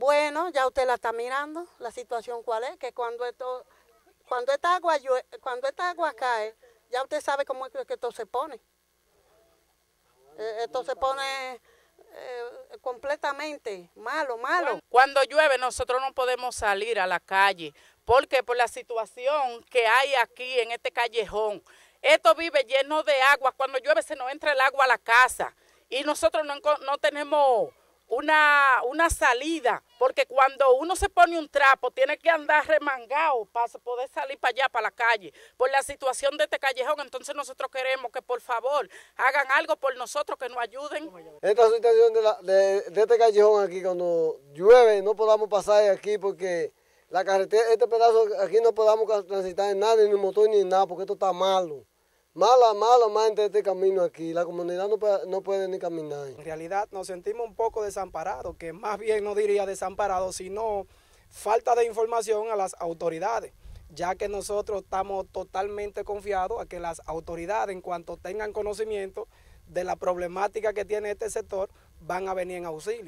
Bueno, ya usted la está mirando, la situación cuál es, que cuando esto, cuando esta agua cuando esta agua cae, ya usted sabe cómo es que esto se pone. Eh, esto se pone eh, completamente malo, malo. Cuando llueve nosotros no podemos salir a la calle, porque por la situación que hay aquí en este callejón, esto vive lleno de agua, cuando llueve se nos entra el agua a la casa y nosotros no, no tenemos una, una salida, porque cuando uno se pone un trapo tiene que andar remangado para poder salir para allá, para la calle, por la situación de este callejón. Entonces nosotros queremos que por favor hagan algo por nosotros, que nos ayuden. Esta situación de, de, este callejón aquí, cuando llueve no podamos pasar aquí porque la carretera, este pedazo aquí no podamos transitar en nada, ni en motor ni nada, porque esto está malo mala, mala, de este camino aquí. La comunidad no puede, no puede ni caminar. En realidad nos sentimos un poco desamparados, que más bien no diría desamparados, sino falta de información a las autoridades ya que nosotros estamos totalmente confiados a que las autoridades, en cuanto tengan conocimiento de la problemática que tiene este sector, van a venir en auxilio.